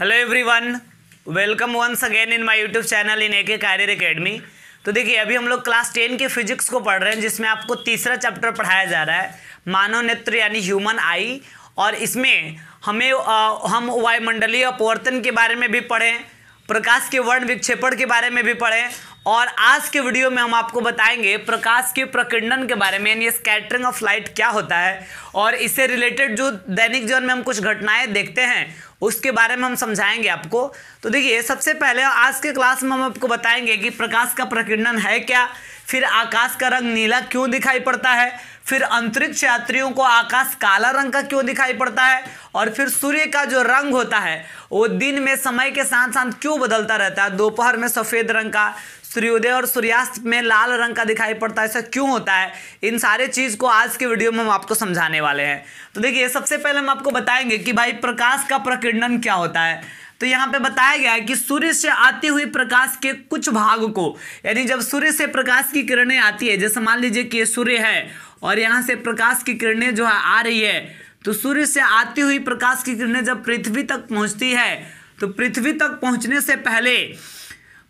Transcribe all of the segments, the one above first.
hello everyone welcome once again in my YouTube channel in A K career academy तो देखिए अभी हम लोग क्लास टेन के फिजिक्स को पढ़ रहे हैं जिसमें आपको तीसरा चैप्टर पढ़ाया जा रहा है मानव नेत्र यानी ह्यूमन आई और इसमें हमें आ, हम वायुमंडलीय अपवर्तन के बारे में भी पढ़ें प्रकाश के वर्ण विक्षेपण के बारे में भी पढ़ें और आज के वीडियो में हम आपको बताएंगे प्रकाश के प्रकिंडन के बारे में यानी स्कैटरिंग ऑफ लाइट क्या होता है और इससे रिलेटेड जो दैनिक जीवन में हम कुछ घटनाएं देखते हैं उसके बारे में हम समझाएंगे आपको तो देखिए सबसे पहले आज के क्लास में हम आपको बताएंगे कि प्रकाश का प्रकिंडन है क्या फिर आकाश का रंग नीला क्यों दिखाई पड़ता है फिर अंतरिक्ष यात्रियों को आकाश काला रंग का क्यों दिखाई पड़ता है और फिर सूर्य का जो रंग होता है वो दिन में समय के साथ साथ क्यों बदलता रहता है दोपहर में सफ़ेद रंग का सूर्योदय और सूर्यास्त में लाल रंग का दिखाई पड़ता है ऐसा क्यों होता है इन सारे चीज़ को आज के वीडियो में हम आपको समझाने वाले हैं तो देखिए सबसे पहले हम आपको बताएंगे कि भाई प्रकाश का प्रकीर्णन क्या होता है तो यहाँ पे बताया गया है कि सूर्य से आती हुई प्रकाश के कुछ भाग को यानी जब सूर्य से प्रकाश की किरणें आती है जैसे मान लीजिए कि सूर्य है और यहाँ से प्रकाश की किरणें जो है आ रही है तो सूर्य से आती हुई प्रकाश की किरणें जब पृथ्वी तक पहुँचती है तो पृथ्वी तक पहुँचने से पहले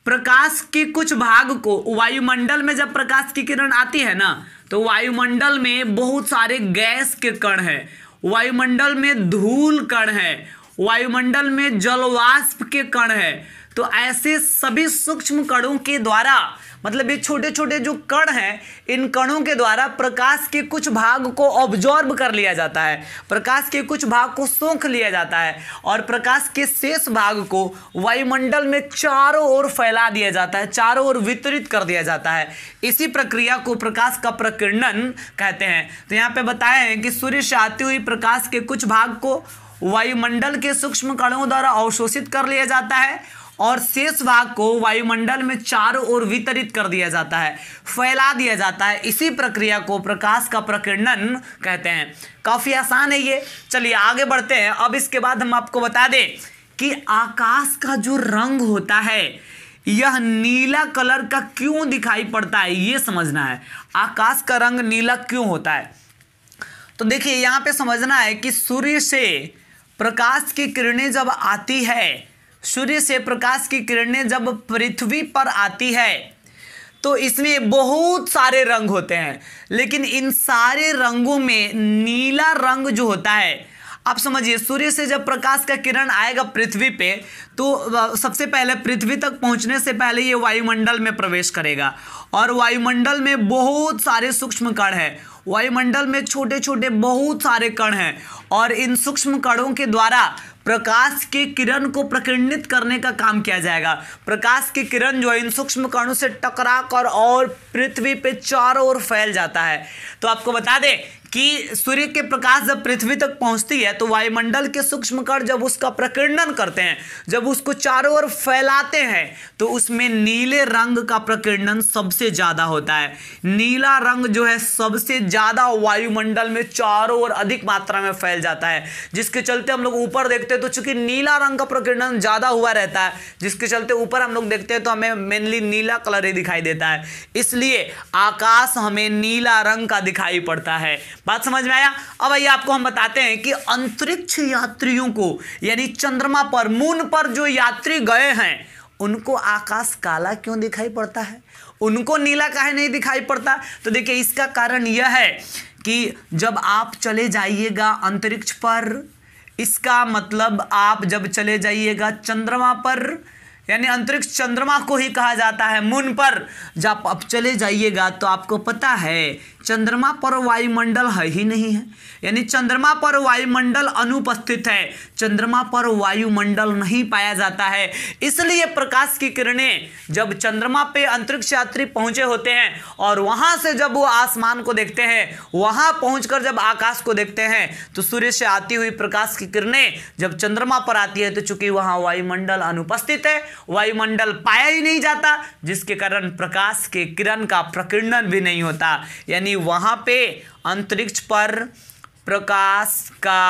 प्रकाश के कुछ भाग को वायुमंडल में जब प्रकाश की किरण आती है ना तो वायुमंडल में बहुत सारे गैस के कण हैं वायुमंडल में धूल कण है वायुमंडल में जलवाष्प के कण है तो ऐसे सभी सूक्ष्म कणों के द्वारा मतलब ये छोटे छोटे जो कण हैं इन कणों के द्वारा प्रकाश के कुछ भाग को ऑब्जॉर्ब कर लिया जाता है प्रकाश के कुछ भाग को सोख लिया जाता है और प्रकाश के शेष भाग को वायुमंडल में चारों ओर फैला दिया जाता है चारों ओर वितरित कर दिया जाता है इसी प्रक्रिया को प्रकाश का प्रकीर्णन कहते हैं तो यहाँ पे बताए हैं कि सूर्य से आती हुई प्रकाश के कुछ भाग को वायुमंडल के सूक्ष्म कणों द्वारा अवशोषित कर लिया जाता है और शेष भाग को वायुमंडल में चारों ओर वितरित कर दिया जाता है फैला दिया जाता है इसी प्रक्रिया को प्रकाश का प्रकीर्णन कहते हैं काफ़ी आसान है ये चलिए आगे बढ़ते हैं अब इसके बाद हम आपको बता दें कि आकाश का जो रंग होता है यह नीला कलर का क्यों दिखाई पड़ता है ये समझना है आकाश का रंग नीला क्यों होता है तो देखिए यहाँ पे समझना है कि सूर्य से प्रकाश की किरणें जब आती है सूर्य से प्रकाश की किरणें जब पृथ्वी पर आती है तो इसमें बहुत सारे रंग होते हैं लेकिन इन सारे रंगों में नीला रंग जो होता है आप समझिए सूर्य से जब प्रकाश का किरण आएगा पृथ्वी पे तो सबसे पहले पृथ्वी तक पहुंचने से पहले ये वायुमंडल में प्रवेश करेगा और वायुमंडल में बहुत सारे सूक्ष्म कण हैं वायुमंडल में छोटे छोटे बहुत सारे कण हैं और इन सूक्ष्म कणों के द्वारा प्रकाश के किरण को प्रकीर्णित करने का काम किया जाएगा प्रकाश की किरण जो है इन सूक्ष्म कणों से टकरा कर और पृथ्वी पे चारों ओर फैल जाता है तो आपको बता दें कि सूर्य के प्रकाश जब पृथ्वी तक पहुंचती है तो वायुमंडल के सूक्ष्म कण जब उसका प्रकीर्णन करते हैं जब उसको चारों ओर फैलाते हैं तो उसमें नीले रंग का प्रकीर्णन सबसे ज्यादा होता है नीला रंग जो है सबसे ज्यादा वायुमंडल में चारों ओर अधिक मात्रा में फैल जाता है जिसके चलते हम लोग ऊपर देखते हैं तो चूंकि नीला रंग का प्रकीर्णन ज़्यादा हुआ रहता है जिसके चलते ऊपर हम लोग देखते हैं तो हमें मेनली नीला कलर ही दिखाई देता है इसलिए आकाश हमें नीला रंग का दिखाई पड़ता है बात समझ में आया अब आइए आपको हम बताते हैं कि अंतरिक्ष यात्रियों को यानी चंद्रमा पर मून पर जो यात्री गए हैं उनको आकाश काला क्यों दिखाई पड़ता है उनको नीला काहे नहीं दिखाई पड़ता तो देखिए इसका कारण यह है कि जब आप चले जाइएगा अंतरिक्ष पर इसका मतलब आप जब चले जाइएगा चंद्रमा पर यानी अंतरिक्ष चंद्रमा को ही कहा जाता है मून पर जब आप चले जाइएगा तो आपको पता है चंद्रमा पर वायुमंडल है ही नहीं है यानी चंद्रमा पर वायुमंडल अनुपस्थित है चंद्रमा पर वायुमंडल नहीं पाया जाता है इसलिए प्रकाश की किरणें जब चंद्रमा पे अंतरिक्ष यात्री पहुंचे होते हैं और वहां से जब वो आसमान को देखते हैं वहां पहुंचकर जब आकाश को देखते हैं तो सूर्य से आती हुई प्रकाश की किरणें जब चंद्रमा पर आती है तो चूंकि वहां वायुमंडल अनुपस्थित है वायुमंडल पाया ही नहीं जाता जिसके कारण प्रकाश के किरण का प्रकीर्णन भी नहीं होता यानी वहाँ पे अंतरिक्ष पर प्रकाश का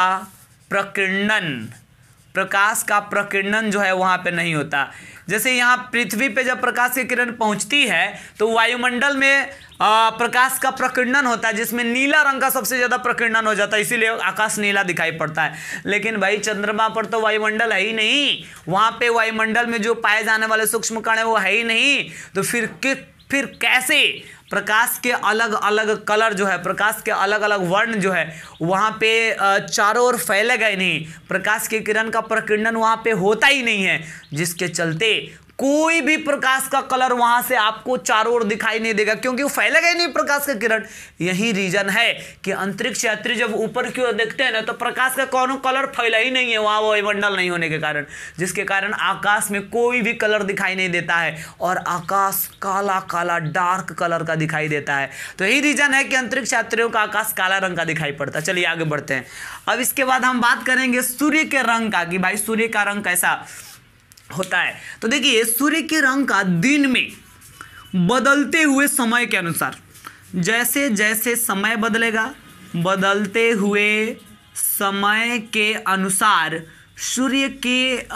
प्रकीर्णन प्रकाश का प्रकीर्णन जो है वहाँ पे नहीं होता जैसे यहाँ पृथ्वी पे जब प्रकाश की किरण पहुँचती है तो वायुमंडल में आ, प्रकाश का प्रकीर्णन होता है जिसमें नीला रंग का सबसे ज़्यादा प्रकीर्णन हो जाता है इसीलिए आकाश नीला दिखाई पड़ता है लेकिन भाई चंद्रमा पर तो वायुमंडल है ही नहीं वहाँ पे वायुमंडल में जो पाए जाने वाले सूक्ष्म कण है वो है ही नहीं तो फिर कित फिर कैसे प्रकाश के अलग अलग कलर जो है प्रकाश के अलग अलग वर्ण जो है वहाँ पे चारों ओर फैले गए नहीं प्रकाश के किरण का प्रकीर्णन वहाँ पे होता ही नहीं है जिसके चलते कोई भी प्रकाश का कलर वहां से आपको चारों ओर दिखाई नहीं देगा क्योंकि वो फैलेगा ही नहीं प्रकाश का किरण यही रीजन है कि अंतरिक्ष यात्री जब ऊपर की ओर देखते हैं ना तो प्रकाश का कौन कलर फैला ही नहीं है वहां वायुमंडल नहीं होने के कारण जिसके कारण आकाश में कोई भी कलर दिखाई नहीं देता है और आकाश काला काला डार्क कलर का दिखाई देता है तो यही रीजन है कि अंतरिक्ष यात्रियों का आकाश काला रंग का दिखाई पड़ता है चलिए आगे बढ़ते हैं अब इसके बाद हम बात करेंगे सूर्य के रंग का कि भाई सूर्य का रंग कैसा होता है तो देखिए सूर्य के रंग का दिन में बदलते हुए समय के अनुसार जैसे जैसे समय बदलेगा बदलते हुए समय के अनुसार सूर्य के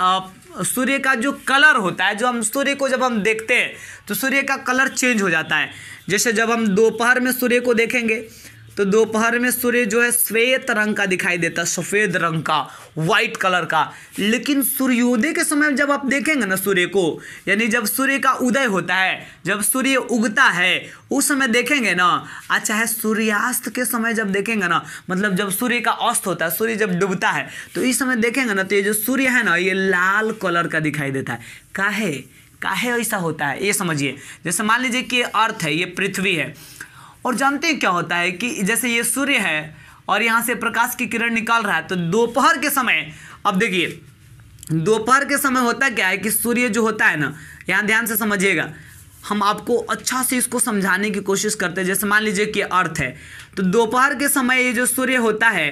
सूर्य का जो कलर होता है जो हम सूर्य को जब हम देखते हैं तो सूर्य का कलर चेंज हो जाता है जैसे जब हम दोपहर में सूर्य को देखेंगे तो दोपहर में सूर्य जो है श्वेत रंग का दिखाई देता है सफ़ेद रंग का व्हाइट कलर का लेकिन सूर्योदय के समय जब आप देखेंगे ना सूर्य को यानी जब सूर्य का उदय होता है जब सूर्य उगता है उस समय देखेंगे ना अच्छा है सूर्यास्त के समय जब देखेंगे ना मतलब जब सूर्य का अस्त होता है सूर्य जब डूबता है तो इस समय देखेंगे ना तो ये जो सूर्य है ना ये लाल कलर का दिखाई देता है काहे काहे ऐसा होता है ये समझिए जैसे मान लीजिए कि अर्थ है ये पृथ्वी है और जानते हैं क्या होता है कि जैसे ये सूर्य है और यहाँ से प्रकाश की किरण निकाल रहा है तो दोपहर के समय अब देखिए दोपहर के समय होता क्या है कि सूर्य जो होता है ना यहाँ ध्यान से समझिएगा हम आपको अच्छा से इसको समझाने की कोशिश करते हैं जैसे मान लीजिए कि अर्थ है तो दोपहर के समय ये जो सूर्य होता है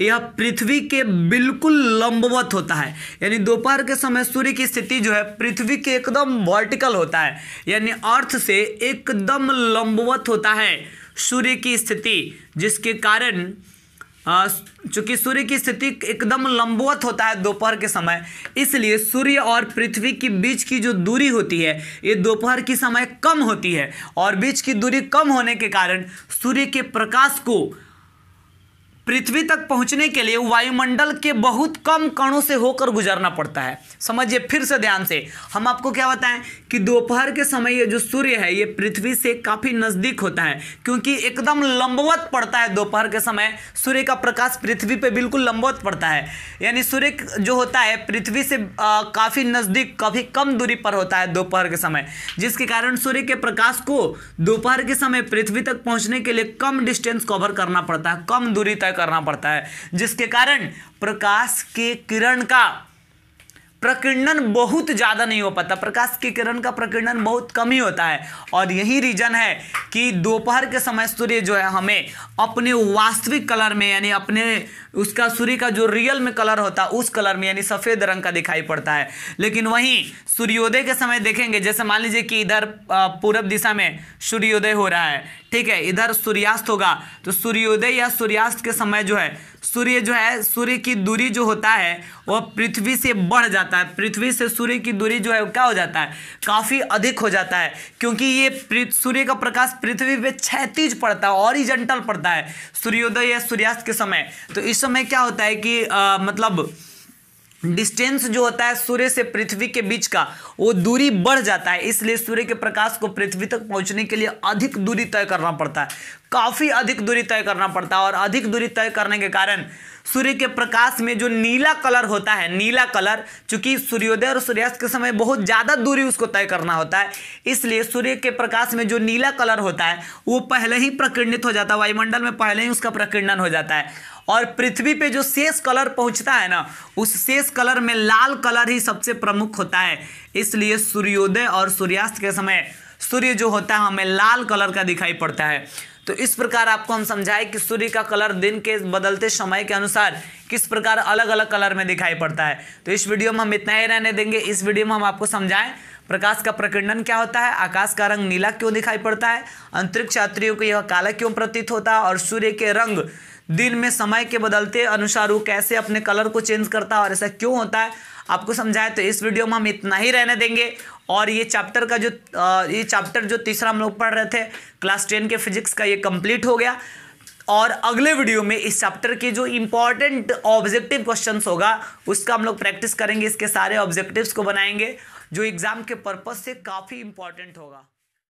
यह पृथ्वी के बिल्कुल लंबवत होता है यानी दोपहर के समय सूर्य की स्थिति जो है पृथ्वी के एकदम वर्टिकल होता है यानी अर्थ से एकदम लंबवत होता है सूर्य की स्थिति जिसके कारण चूंकि सूर्य की स्थिति एकदम लंबवत होता है दोपहर के समय इसलिए सूर्य और पृथ्वी के बीच की जो दूरी होती है ये दोपहर की समय कम होती है और बीच की दूरी कम होने के कारण सूर्य के प्रकाश को पृथ्वी तक पहुंचने के लिए वायुमंडल के बहुत कम कणों से होकर गुजरना पड़ता है समझिए फिर से ध्यान से हम आपको क्या बताएं कि दोपहर के समय ये जो सूर्य है ये पृथ्वी से काफ़ी नज़दीक होता है क्योंकि एकदम लंबवत पड़ता है दोपहर के समय सूर्य का प्रकाश पृथ्वी पे बिल्कुल लंबवत पड़ता है यानी सूर्य जो होता है पृथ्वी से काफ़ी नज़दीक काफ़ी कम दूरी पर होता है दोपहर के समय जिसके कारण सूर्य के प्रकाश को दोपहर के समय पृथ्वी तक पहुँचने के लिए कम डिस्टेंस कवर करना पड़ता है कम दूरी तक करना पड़ता है जिसके कारण प्रकाश के किरण का प्रकीर्णन बहुत ज़्यादा नहीं हो पाता प्रकाश की किरण का प्रकीर्णन बहुत कम ही होता है और यही रीजन है कि दोपहर के समय सूर्य जो है हमें अपने वास्तविक कलर में यानी अपने उसका सूर्य का जो रियल में कलर होता है उस कलर में यानी सफ़ेद रंग का दिखाई पड़ता है लेकिन वहीं सूर्योदय के समय देखेंगे जैसे मान लीजिए कि इधर पूर्व दिशा में सूर्योदय हो रहा है ठीक है इधर सूर्यास्त होगा तो सूर्योदय या सूर्यास्त के समय जो है सूर्य जो है सूर्य की दूरी जो होता है वह पृथ्वी से बढ़ जाता है पृथ्वी से सूर्य की दूरी जो है क्या हो जाता है काफ़ी अधिक हो जाता है क्योंकि ये सूर्य का प्रकाश पृथ्वी पे क्षैतिज पड़ता है ऑरिजेंटल पड़ता है सूर्योदय या सूर्यास्त के समय तो इस समय क्या होता है कि आ, मतलब डिस्टेंस जो होता है सूर्य से पृथ्वी के बीच का वो दूरी बढ़ जाता है इसलिए सूर्य के प्रकाश को पृथ्वी तक पहुंचने के लिए अधिक दूरी तय करना पड़ता है काफ़ी अधिक दूरी तय करना पड़ता है और अधिक दूरी तय करने के कारण सूर्य के प्रकाश में जो नीला कलर होता है नीला कलर चूंकि सूर्योदय और सूर्यास्त के समय बहुत ज़्यादा दूरी उसको तय करना होता है इसलिए सूर्य के प्रकाश में जो नीला कलर होता है वो पहले ही प्रकीर्णित हो जाता है वायुमंडल में पहले ही उसका प्रकीर्णन हो जाता है और पृथ्वी पे जो शेष कलर पहुंचता है ना उस शेष कलर में लाल कलर ही सबसे प्रमुख होता है इसलिए सूर्योदय और सूर्यास्त के समय सूर्य जो होता है हमें लाल कलर का दिखाई पड़ता है तो इस प्रकार आपको हम समझाए कि सूर्य का कलर दिन के बदलते समय के अनुसार किस प्रकार अलग अलग कलर में दिखाई पड़ता है तो इस वीडियो में हम इतना ही रहने देंगे इस वीडियो में हम आपको समझाएं प्रकाश का प्रकीर्णन क्या होता है आकाश का रंग नीला क्यों दिखाई पड़ता है अंतरिक्ष यात्रियों को यह काला क्यों प्रतीत होता है और सूर्य के रंग दिन में समय के बदलते अनुसार वो कैसे अपने कलर को चेंज करता है और ऐसा क्यों होता है आपको समझाए तो इस वीडियो में हम इतना ही रहने देंगे और ये चैप्टर का जो ये चैप्टर जो तीसरा हम लोग पढ़ रहे थे क्लास टेन के फिजिक्स का ये कंप्लीट हो गया और अगले वीडियो में इस चैप्टर के जो इम्पॉर्टेंट ऑब्जेक्टिव क्वेश्चन होगा उसका हम लोग प्रैक्टिस करेंगे इसके सारे ऑब्जेक्टिव्स को बनाएंगे जो एग्ज़ाम के पर्पज़ से काफ़ी इम्पॉर्टेंट होगा